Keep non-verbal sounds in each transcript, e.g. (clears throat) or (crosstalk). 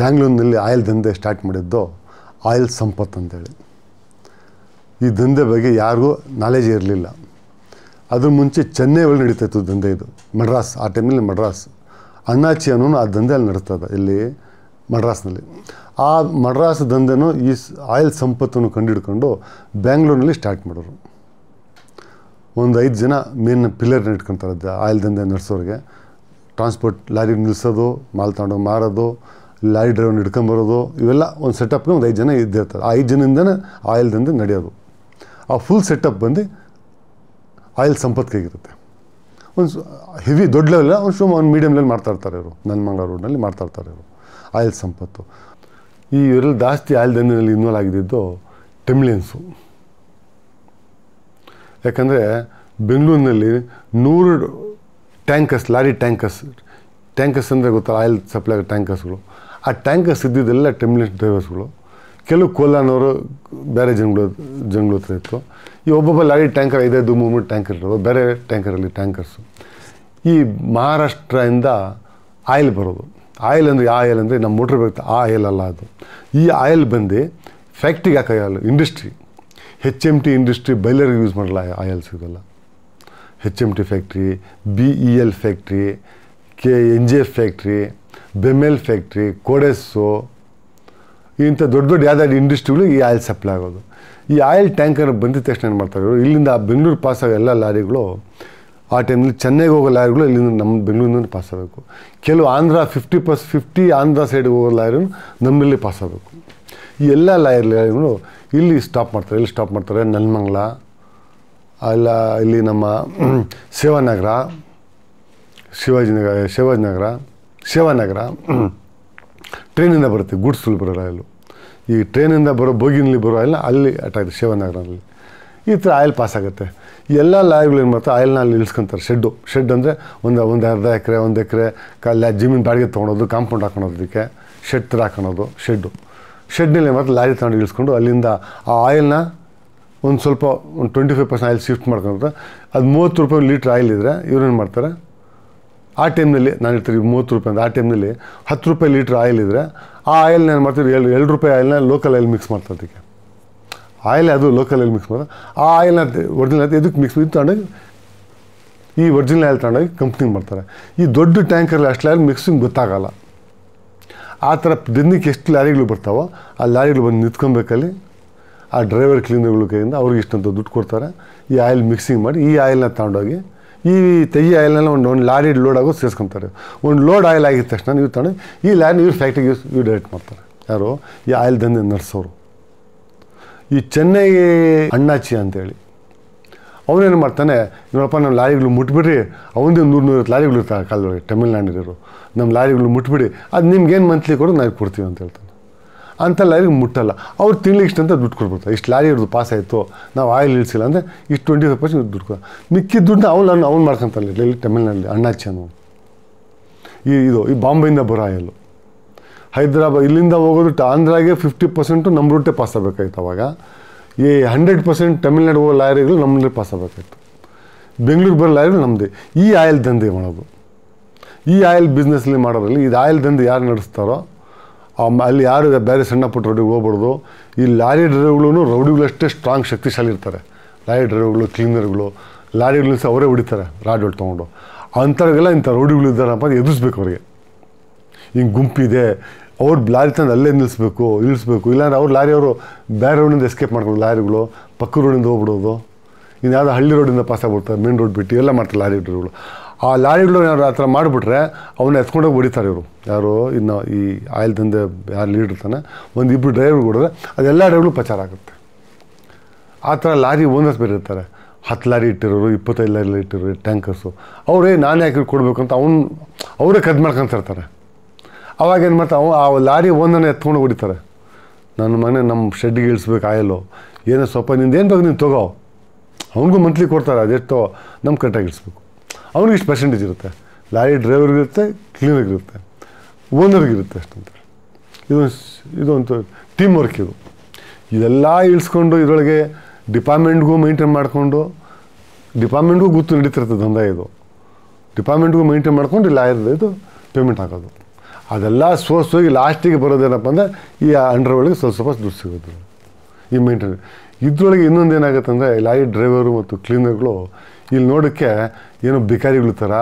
ಬ್ಯಾಂಗ್ಳೂರಿನಲ್ಲಿ oil ದಂಧೆ start ಮಾಡಿದ್ದು oil Sampath ಅಂತೇಳಿ ಈ ದಂಧೆ ಬಗ್ಗೆ ಯಾರಿಗೂ ನಾಲೆಜ್ ಇರಲಿಲ್ಲ ಅದ್ರ ಮುಂಚೆ ಚೆನ್ನೈ ಒಳಗೆ ಇತ್ತು ದಂಧೆ ಇದು ಮಡ್ರಾಸ್ ಆ ಟೈಮಲ್ಲಿ ಮಡ್ರಾಸ್ ಅಣ್ಣಾಚಿ ಅನ್ನೋನು ಆ ದಂಧೆಯಲ್ಲಿ ನಡೀತದೆ ಇಲ್ಲಿ ಮಡ್ರಾಸ್ನಲ್ಲಿ ಆ ಮಡ್ರಾಸ್ ದಂಧೆನೂ ಈ ಆಯಿಲ್ ಸಂಪತ್ತನ್ನು ಕಂಡುಹಿಡ್ಕೊಂಡು ಬ್ಯಾಂಗ್ಳೂರಿನಲ್ಲಿ ಸ್ಟಾರ್ಟ್ ಮಾಡೋರು ಒಂದು ಐದು ಜನ ಮೇನ್ ಪಿಲ್ಲರ್ನ ಇಟ್ಕೊಂತಾರೆ ಆಯಿಲ್ ದಂಧೆ ನಡೆಸೋರಿಗೆ ಟ್ರಾನ್ಸ್ಪೋರ್ಟ್ ಲಾರಿ ನಿಲ್ಲಿಸೋದು ಮಾಲ್ ತಗೊಂಡೋಗಿ ಮಾರೋದು ಲಾರಿ ಡ್ರೈವರ್ನ ಹಿಡ್ಕೊಂಬರೋದು ಇವೆಲ್ಲ ಒಂದು ಸೆಟಪ್ಗೆ ಒಂದು ಐದು ಜನ ಇದ್ದಿರ್ತಾರೆ ಆ ಐದು ಜನದಿಂದನೇ ಆಯಿಲ್ ದಂಧೆ ನಡೆಯೋದು ಆ ಫುಲ್ ಸೆಟಪ್ ಬಂದು ಆಯಿಲ್ ಸಂಪತ್ಕಾಗಿರುತ್ತೆ ಒಂದು ಹೆವಿ ದೊಡ್ಡ ಲೆವೆಲ್ ಒಂದು ಸುಮ್ಮ ಒಂದು ಮೀಡಿಯಮ್ ಲೆವೆಲ್ ಮಾಡ್ತಾಯಿರ್ತಾರೆ ಇವರು ಮಂಗಳೂರು ರೋಡ್ನಲ್ಲಿ ಇರ್ತಾರೆ ಇವರು ಆಯಿಲ್ ಸಂಪತ್ತು ಈ ಇವರಲ್ಲಿ ಜಾಸ್ತಿ ಆಯಿಲ್ ದಂಧೆಯಲ್ಲಿ ಇನ್ವಾಲ್ವ್ ಆಗಿದ್ದು ಟೆಮ್ಲಿಯನ್ಸು ಯಾಕಂದರೆ ಬೆಂಗಳೂರಿನಲ್ಲಿ ನೂರು ಟ್ಯಾಂಕರ್ಸ್ ಲಾರಿ ಟ್ಯಾಂಕರ್ಸ್ ಟ್ಯಾಂಕರ್ಸ್ ಅಂದರೆ ಗೊತ್ತಲ್ಲ ಆಯಿಲ್ ಸಪ್ಲೈ ಟ್ಯಾಂಕರ್ಸ್ಗಳು ಆ ಟ್ಯಾಂಕರ್ಸ್ ಇದ್ದಿದ್ದೆಲ್ಲ ಟೆಂಬ್ಲೆಟ್ ಡ್ರೈವರ್ಸ್ಗಳು ಕೆಲವು ಕೋಲಾನವರು ಬೇರೆ ಜನಗಳ ಜನಗಳ ಹತ್ರ ಇತ್ತು ಈ ಒಬ್ಬೊಬ್ಬ ಲಾರಿ ಟ್ಯಾಂಕರ್ ಐದೈದು ಮೂರು ಟ್ಯಾಂಕರ್ ಇರೋದು ಬೇರೆ ಟ್ಯಾಂಕರಲ್ಲಿ ಟ್ಯಾಂಕರ್ಸು ಈ ಮಹಾರಾಷ್ಟ್ರದಿಂದ ಆಯಿಲ್ ಬರೋದು ಆಯಿಲ್ ಅಂದರೆ ಆಯಿಲ್ ಅಂದರೆ ನಮ್ಮ ಮೋಟ್ರ್ ಬರುತ್ತೆ ಆ ಆಯಿಲ್ ಅಲ್ಲ ಅದು ಈ ಆಯಿಲ್ ಬಂದು ಫ್ಯಾಕ್ಟ್ರಿಗೆ ಹಾಕೋಲ್ಲ industry H M T industry ಬೈಲರ್ಗೆ ಯೂಸ್ ಮಾಡಲ್ಲ ಆಯಿಲ್ ಸಿಗೋಲ್ಲ H M T factory B E L factory K N G F factory BEML factory ಕೊಡೆಸ್ಸು ಇಂಥ ದೊಡ್ಡ ದೊಡ್ಡ ಯಾವ್ದಾದ್ರು ಇಂಡಸ್ಟ್ರಿಗಳು ಈ ಆಯಿಲ್ ಸಪ್ಲೈ ಆಗೋದು ಈ ಆಯಿಲ್ ಟ್ಯಾಂಕರ್ ಬಂದಿದ ತಕ್ಷಣ ಏನು ಮಾಡ್ತಾರೆ ಇಲ್ಲಿಂದ ಬೆಂಗಳೂರು ಪಾಸ್ ಆಗೋ ಎಲ್ಲ ಲಾರಿಗಳು ಆ ಟೈಮಲ್ಲಿ ಚೆನ್ನೈಗೆ ಹೋಗೋ ಲಾರಿಗಳು ಇಲ್ಲಿಂದ ನಮ್ಮ ಬೆಂಗಳೂರಿನಿಂದ ಪಾಸ್ ಆಗಬೇಕು ಕೆಲವು ಆಂಧ್ರ ಫಿಫ್ಟಿ ಪರ್ಸ್ ಫಿಫ್ಟಿ ಆಂಧ್ರ ಸೈಡ್ಗೆ ಹೋಗೋ ಲಾರಿನೂ ನಮ್ಮಲ್ಲಿ ಪಾಸ್ ಆಗಬೇಕು ಈ ಎಲ್ಲ ಲಾರಿ ಲಾರಿಗಳು ಇಲ್ಲಿ ಸ್ಟಾಪ್ ಮಾಡ್ತಾರೆ ಇಲ್ಲಿ ಸ್ಟಾಪ್ ಮಾಡ್ತಾರೆ ನನ್ಮಂಗ್ಲ ಅಲ್ಲ ಇಲ್ಲಿ ನಮ್ಮ ಸೇವಾನಗರ (clears throat) ಶಿವಾಜಿನಗರ ಶಿವಾಜಿನಗರ ಶೇವನಗರ ಟ್ರೈನಿಂದ ಬರುತ್ತೆ ಗೂಡ್ಸಲ್ಲಿ ಬರೋ ಆಯಿಲು ಈ ಟ್ರೈನಿಂದ ಬರೋ ಬೋಗಿನಲ್ಲಿ ಬರೋ ಆಯಿಲ್ ಅಲ್ಲಿ ಅಟ್ಯಾಕ್ ಅಲ್ಲಿ ಈ ಥರ ಆಯಿಲ್ ಪಾಸ್ ಆಗುತ್ತೆ ಎಲ್ಲ ಲಾರಿಗಳೇನು ಮಾಡ್ತಾರೆ ಆಯಿಲ್ನಲ್ಲಿ ಅಲ್ಲಿ ಇಳಿಸ್ಕೊಂತಾರೆ ಶೆಡ್ಡು ಶೆಡ್ ಅಂದರೆ ಒಂದು ಒಂದು ಅರ್ಧ ಎಕರೆ ಒಂದು ಎಕರೆ ಕಲ್ಲ ಜಮೀನು ಬಾಡಿಗೆ ತೊಗೊಳೋದು ಕಾಂಪೌಂಡ್ ಹಾಕೊಳೋದಕ್ಕೆ ಶೆಡ್ ಥರ ಹಾಕೊಳೋದು ಶೆಡ್ಡು ಶೆಡ್ನಲ್ಲಿ ಮಾತ್ರ ಲಾರಿ ತಗೊಂಡು ಇಳಿಸ್ಕೊಂಡು ಅಲ್ಲಿಂದ ಆ ಆಯಿಲ್ನ ಒಂದು ಸ್ವಲ್ಪ ಒಂದು twenty five percent oil shift ಮಾಡ್ಕೊಂಡ್ರೆ ಅದು ಮೂವತ್ತು ರೂಪಾಯಿ ಲೀಟ್ರ್ ಆಯಿಲ್ ಇದ್ದರೆ ಇವ್ರೇನು ಮಾಡ್ತಾರೆ ಆ ಟೈಮ್ನಲ್ಲಿ ನಾನು ಹೇಳ್ತೀನಿ ಮೂವತ್ತು ರೂಪಾಯಿ ಅಂತ ಆ ಟೈಮ್ನಲ್ಲಿ ಹತ್ತು ರೂಪಾಯಿ ಲೀಟ್ರ್ ಆಯಿಲ್ ಇದ್ದರೆ ಆ ಆಯಿಲ್ ನಾನು ಮಾಡ್ತೀವಿ ಎರಡು ಎರಡು ರೂಪಾಯಿ ಆಯಿಲ್ನ ಲೋಕಲ್ ಆಯಿಲ್ ಮಿಕ್ಸ್ ಮಾಡ್ತಾರೆ ಅದಕ್ಕೆ ಆಯಿಲ್ ಅದು ಲೋಕಲ್ ಆಯಿಲ್ ಮಿಕ್ಸ್ ಮಾಡೋದು ಆ ಆಯಿಲ್ನ ಒರಿಜಿನಲ್ ಆಯಿತು ಇದಕ್ಕೆ ಮಿಕ್ಸ್ ಇದು ತಗೊಂಡೋಗಿ ಈ ಒರಿಜಿನಲ್ ಆಯಿಲ್ ತಗೊಂಡೋಗಿ ಕಂಪ್ನಿಗೆ ಮಾಡ್ತಾರೆ ಈ ದೊಡ್ಡ ಟ್ಯಾಂಕರ್ ಅಷ್ಟು ಆಯಿಲ್ ಮಿಕ್ಸಿಂಗ್ ಗೊತ್ತಾಗಲ್ಲ ಆ ಥರ ದಿನಕ್ಕೆ ಎಷ್ಟು ಲಾರಿಗಳು ಬರ್ತಾವೋ ಆ ಲಾರಿಗಳು ಬಂದು ನಿಂತ್ಕೊಬೇಕಲ್ಲಿ ಆ ಡ್ರೈವರ್ ಕ್ಲೀನರ್ಗಳ ಕೈಯಿಂದ ಅವ್ರಿಗೆ ಇಷ್ಟಂತ ದುಡ್ಡು ಕೊಡ್ತಾರೆ ಈ ಆಯಿಲ್ ಮಿಕ್ಸಿಂಗ್ ಮಾಡಿ ಈ ಆಯಿಲ್ನ ತಗೊಂಡೋಗಿ ಈ ತೆಗಿ ಆಯಿಲ್ನೆಲ್ಲ ಒಂದು ಒಂದು ಲಾರಿ ಲೋಡ್ ಆಗೋದು ಸೇರಿಸ್ಕೊತಾರೆ ಒಂದು ಲೋಡ್ ಆಯಿಲ್ ಆಗಿದ ತಕ್ಷಣ ನೀವು ತಾನೆ ಈ ಲಾರಿ ಇವ್ರು ಫ್ಯಾಕ್ಟ್ರಿಗೆ ಯೂಸ್ ಇವ್ರು ಡೈರೆಕ್ಟ್ ಮಾಡ್ತಾರೆ ಯಾರು ಈ ಆಯಿಲ್ ದಂಧೆ ನಡೆಸೋರು ಈ ಚೆನ್ನೈ ಅಣ್ಣಾಚಿ ಅಂತೇಳಿ ಅವನೇನು ಮಾಡ್ತಾನೆ ನೋಡಪ್ಪ ನಮ್ಮ ಲಾರಿಗಳು ಮುಟ್ಬಿಡ್ರಿ ಅವನದೇ ನೂರು ನೂರು ಲಾರಿಗಳು ಇರ್ತಾರೆ ಕಾಲದೊಳಗೆ ತಮಿಳ್ನಾಡಿರೋರು ನಮ್ಮ ಲಾರಿಗಳು ಮುಟ್ಬಿಡಿ ಅದು ಏನು ಮಂತ್ಲಿ ಕೊಡೋದು ನಾವು ಕೊಡ್ತೀವಿ ಅಂತ ಹೇಳ್ತಾರೆ ಅಂಥ ಲಾರಿಗೆ ಮುಟ್ಟಲ್ಲ ಅವ್ರು ತಿನ್ಲಿಕ್ಕೆ ಇಷ್ಟಂತ ಅಂತ ದುಡ್ಡು ಕೊಡ್ಬೋದು ಇಷ್ಟು ಲಾರಿ ಇರೋದು ಪಾಸ್ ಆಯಿತು ನಾವು ಆಯಿಲ್ ಇಳಿಸಿಲ್ಲ ಅಂದರೆ ಇಷ್ಟು ಟ್ವೆಂಟಿ ಫೈವ್ ಪರ್ಸೆಂಟ್ ದುಡ್ಡು ಕೊಡ ಮಿಕ್ಕಿದ ದುಡ್ಡು ಅವ್ನು ನಾನು ಅವ್ನು ಮಾಡ್ಕೊತಾನೆ ಇಲ್ಲಿ ತಮಿಳ್ನಲ್ಲಿ ಅಣ್ಣಾಚನು ಈ ಇದು ಈ ಬಾಂಬೆಯಿಂದ ಬರೋ ಆಯಿಲ್ ಹೈದ್ರಾಬಾದ್ ಇಲ್ಲಿಂದ ಹೋಗೋದು ಆಂಧ್ರಾಗೆ ಫಿಫ್ಟಿ ಪರ್ಸೆಂಟು ನಮ್ಮ ರೂಟೇ ಪಾಸ್ ಆಗಬೇಕಾಯ್ತು ಅವಾಗ ಈ ಹಂಡ್ರೆಡ್ ಪರ್ಸೆಂಟ್ ತಮಿಳ್ನಾಡು ಹೋಗೋ ಲಾರಿಗಳು ನಮ್ಮಲ್ಲೇ ಪಾಸ್ ಆಗಬೇಕಾಯ್ತು ಬೆಂಗಳೂರು ಬರೋ ಲಾರಿಗಳು ನಮ್ಮದೇ ಈ ಆಯಿಲ್ ದಂಧೆ ಮಾಡೋದು ಈ ಆಯಿಲ್ ಬಿಸ್ನೆಸ್ಲಿ ಮಾಡೋದ್ರಲ್ಲಿ ಇದು ಆಯಿಲ್ ದಂಧೆ ಯಾರು ನಡೆಸ್ತಾರೋ ಅಲ್ಲಿ ಯಾರು ಬೇರೆ ಸಣ್ಣ ಪುಟ್ಟ ರೌಡಿಗೆ ಹೋಗ್ಬಾರ್ದು ಈ ಲಾರಿ ಡ್ರೈವರ್ಗಳು ರೌಡಿಗಳಷ್ಟೇ ಸ್ಟ್ರಾಂಗ್ ಶಕ್ತಿಶಾಲಿ ಇರ್ತಾರೆ ಲಾರಿ ಡ್ರೈವರ್ಗಳು ಕ್ಲೀನರ್ಗಳು ಲಾರಿಗಳ್ನ ಸಹ ಅವರೇ ಹೊಡಿತಾರೆ ಹೊಡ್ ತೊಗೊಂಡು ಅಂಥವ್ರಿಗೆಲ್ಲ ಇಂಥ ರೌಡಿಗಳು ಇದ್ದಾರಪ್ಪ ಎದುರಿಸ್ಬೇಕು ಅವರಿಗೆ ಹಿಂಗೆ ಗುಂಪಿದೆ ಅವ್ರು ಲಾರಿ ತಂದು ಅಲ್ಲೇ ನಿಲ್ಲಿಸ್ಬೇಕು ಇಳಿಸ್ಬೇಕು ಇಲ್ಲಾಂದ್ರೆ ಅವ್ರು ಲಾರಿ ಅವರು ಬೇರೆ ರೋಡಿಂದ ಎಸ್ಕೇಪ್ ಮಾಡ್ಕೊಂಡು ಲಾರಿಗಳು ಪಕ್ಕ ರೋಡಿಂದ ಹೋಗ್ಬಿಡೋದು ಇನ್ನು ಯಾವುದೋ ಹಳ್ಳಿ ರೋಡಿಂದ ಪಾಸ್ ಆಗ್ಬಿಡ್ತಾರೆ ಮೇನ್ ರೋಡ್ ಬಿಟ್ಟು ಎಲ್ಲ ಮಾಡ್ತಾರೆ ಲಾರಿ ಡ್ರೈವರ್ಗಳು ಆ ಲಾರಿಗಳು ಏನಾದ್ರು ಆ ಥರ ಮಾಡಿಬಿಟ್ರೆ ಅವನ್ನ ಎತ್ಕೊಂಡೋಗಿ ಹೊಡಿತಾರೆ ಇವರು ಯಾರು ಇನ್ನು ಈ ಆಯಿಲ್ ದಂಧೆ ಯಾರು ಇರ್ತಾನೆ ಒಂದು ಇಬ್ಬರು ಡ್ರೈವರ್ ಹೊಡೆದ್ರೆ ಅದೆಲ್ಲ ಡ್ರೈವರ್ಗಳು ಪಚಾರ ಆಗುತ್ತೆ ಆ ಥರ ಲಾರಿ ಓನರ್ಸ್ ಬೇರೆ ಇರ್ತಾರೆ ಹತ್ತು ಲಾರಿ ಇಟ್ಟಿರೋರು ಇಪ್ಪತ್ತೈದು ಲಾರಿ ಇಟ್ಟಿರೋರು ಟ್ಯಾಂಕರ್ಸು ಅವರೇ ನಾನು ಯಾಕೆ ಕೊಡಬೇಕು ಅಂತ ಅವ್ನು ಅವರೇ ಕದ್ದು ಇರ್ತಾರೆ ಅವಾಗ ಏನು ಮಾಡ್ತಾರೆ ಅವ ಆ ಲಾರಿ ಓನರ್ನ ಎತ್ಕೊಂಡು ಹೊಡಿತಾರೆ ನನ್ನ ಮನೆ ನಮ್ಮ ಶೆಡ್ಗೆ ಇಳಿಸ್ಬೇಕು ಆಯಿಲು ಏನೋ ಸ್ವಲ್ಪ ನಿಂದೇನು ಏನು ಬೇಕು ನೀನು ತಗೋ ಅವನಿಗೂ ಮಂತ್ಲಿ ಕೊಡ್ತಾರೆ ಅದೆಷ್ಟೋ ನಮ್ಮ ಕರೆಕ್ಟಾಗಿ ಇಳಿಸ್ಬೇಕು ಅವ್ನಿಗೆ ಇಷ್ಟು ಪರ್ಸೆಂಟೇಜ್ ಇರುತ್ತೆ ಲಾರಿ ಡ್ರೈವರ್ಗಿರುತ್ತೆ ಕ್ಲೀನರ್ಗಿರುತ್ತೆ ಓನರ್ಗಿರುತ್ತೆ ಅಷ್ಟಂತ ಇದೊಂದು ಇದೊಂದು ಟೀಮ್ ವರ್ಕ್ ಇದು ಇದೆಲ್ಲ ಇಳಿಸ್ಕೊಂಡು ಇದರೊಳಗೆ ಡಿಪಾರ್ಟ್ಮೆಂಟ್ಗೂ ಮೈಂಟೈನ್ ಮಾಡಿಕೊಂಡು ಡಿಪಾರ್ಟ್ಮೆಂಟ್ಗೂ ಗೊತ್ತು ನಡೀತಿರ್ತದೆ ದಂಧ ಇದು ಡಿಪಾರ್ಟ್ಮೆಂಟ್ಗೂ ಮೈಂಟೈನ್ ಮಾಡ್ಕೊಂಡು ಲಾಯರ್ದು ಇದು ಪೇಮೆಂಟ್ ಹಾಕೋದು ಅದೆಲ್ಲ ಸೋಸ್ ಹೋಗಿ ಲಾಸ್ಟಿಗೆ ಬರೋದೇನಪ್ಪ ಅಂದರೆ ಈ ಅಂಡರ್ ಒಳಗೆ ಸ್ವಲ್ಪ ಸ್ವಲ್ಪ ದುಡ್ಡು ಸಿಗೋದು ಈ ಮೈಂಟೈನ್ ಇದ್ರೊಳಗೆ ಇನ್ನೊಂದು ಏನಾಗುತ್ತೆ ಅಂದರೆ ಲಾರಿ ಡ್ರೈವರು ಮತ್ತು ಕ್ಲೀನರ್ಗಳು ಇಲ್ಲಿ ನೋಡೋಕ್ಕೆ ಏನೋ ಬಿಕಾರಿಗಳ ಥರ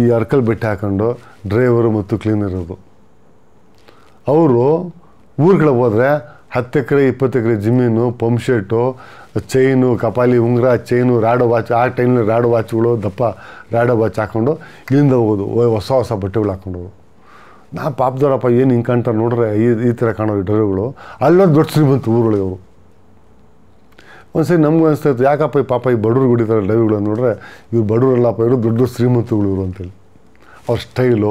ಈ ಅರ್ಕಲ್ ಬೆಟ್ಟ ಹಾಕ್ಕೊಂಡು ಡ್ರೈವರು ಮತ್ತು ಇರೋದು ಅವರು ಊರುಗಳಿಗೆ ಹೋದರೆ ಹತ್ತು ಎಕರೆ ಇಪ್ಪತ್ತು ಎಕರೆ ಜಮೀನು ಶೆಟ್ಟು ಚೈನು ಕಪಾಲಿ ಉಂಗುರ ಚೈನು ರಾಡೋ ವಾಚ್ ಆ ಟೈಮ್ನಲ್ಲಿ ರಾಡೋ ವಾಚ್ಗಳು ದಪ್ಪ ರಾಡೋ ವಾಚ್ ಹಾಕ್ಕೊಂಡು ಇಲ್ಲಿಂದ ಹೋಗೋದು ಹೊಸ ಹೊಸ ಬಟ್ಟೆಗಳು ಹಾಕ್ಕೊಂಡು ಹೋಗೋದು ನಾ ಪಾಪದವ್ರಪ್ಪ ಏನು ಹಿಂಗೆ ಕಾಣ್ತಾರೆ ನೋಡ್ರೆ ಈ ಈ ಥರ ಕಾಣೋ ಡ್ರೈವ್ಗಳು ಅಲ್ಲೋ ದೊಡ್ಡ ಶ್ರೀಮಂತ ಊರುಗಳಿಗೆ ಅವರು ಒಂದ್ಸರಿ ನಮಗೂ ಅನಿಸ್ತಾ ಇತ್ತು ಯಾಕಪ್ಪ ಈ ಪಾಪ ಈ ಬಡವರು ಹೊಡಿತಾರೆ ಡೈವ್ಗಳು ನೋಡ್ರೆ ಇವ್ರು ಬಡವರಲ್ಲಪ್ಪ ಇವರು ದೊಡ್ಡ ದೊಡ್ಡ ಶ್ರೀಮಂತಗಳು ಇವರು ಅಂತೇಳಿ ಅವ್ರ ಸ್ಟೈಲು